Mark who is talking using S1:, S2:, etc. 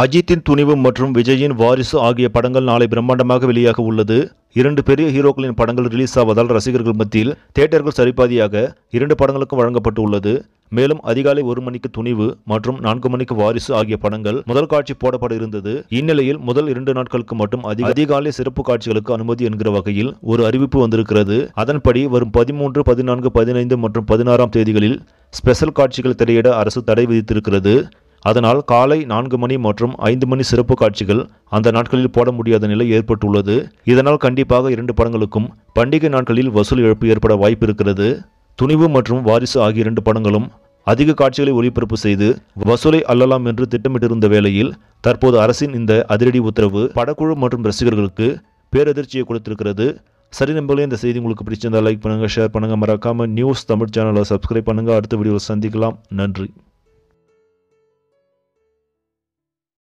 S1: அஜித்தின் துணிவு மற்றும் விஜயின் வாரிசு ஆகிய படங்கள் நாளை பிரம்மாண்டமாக வெளியாக உள்ளது இரண்டு பெரிய ஹீரோக்களின் படங்கள் ரிலீஸ் ஆவதால் ரசிகர்கள் மத்தியில் தியேட்டர்கள் சரிபாதியாக இரண்டு படங்களுக்கும் வழங்கப்பட்டு உள்ளது மேலும் அதிகாலை ஒரு மணிக்கு துணிவு மற்றும் நான்கு மணிக்கு வாரிசு ஆகிய படங்கள் முதல் காட்சி போடப்பட இருந்தது இந்நிலையில் முதல் இரண்டு நாட்களுக்கு மட்டும் அதிகாலை சிறப்பு காட்சிகளுக்கு அனுமதி என்கிற வகையில் ஒரு அறிவிப்பு வந்திருக்கிறது அதன்படி வரும் பதிமூன்று பதினான்கு பதினைந்து மற்றும் பதினாறாம் தேதிகளில் ஸ்பெஷல் காட்சிகள் திரையிட அரசு தடை விதித்திருக்கிறது அதனால் காலை நான்கு மணி மற்றும் ஐந்து மணி சிறப்பு காட்சிகள் அந்த நாட்களில் போட முடியாத நிலை ஏற்பட்டுள்ளது இதனால் கண்டிப்பாக இரண்டு படங்களுக்கும் பண்டிகை நாட்களில் வசூல் இழப்பு ஏற்பட வாய்ப்பு இருக்கிறது துணிவு மற்றும் வாரிசு ஆகிய இரண்டு படங்களும் அதிக காட்சிகளை ஒளிபரப்பு செய்து வசூலை அல்லலாம் என்று திட்டமிட்டிருந்த வேளையில் தற்போது அரசின் இந்த அதிரடி உத்தரவு படக்குழு மற்றும் ரசிகர்களுக்கு பேரதிர்ச்சியை கொடுத்திருக்கிறது சரி நம்பளே இந்த செய்தி உங்களுக்கு பிடிச்சிருந்தால் லைக் பண்ணுங்கள் ஷேர் பண்ணுங்கள் மறக்காமல் நியூஸ் தமிழ் சேனலை சப்ஸ்கிரைப் பண்ணுங்கள் அடுத்த வீடியோவில் சந்திக்கலாம் நன்றி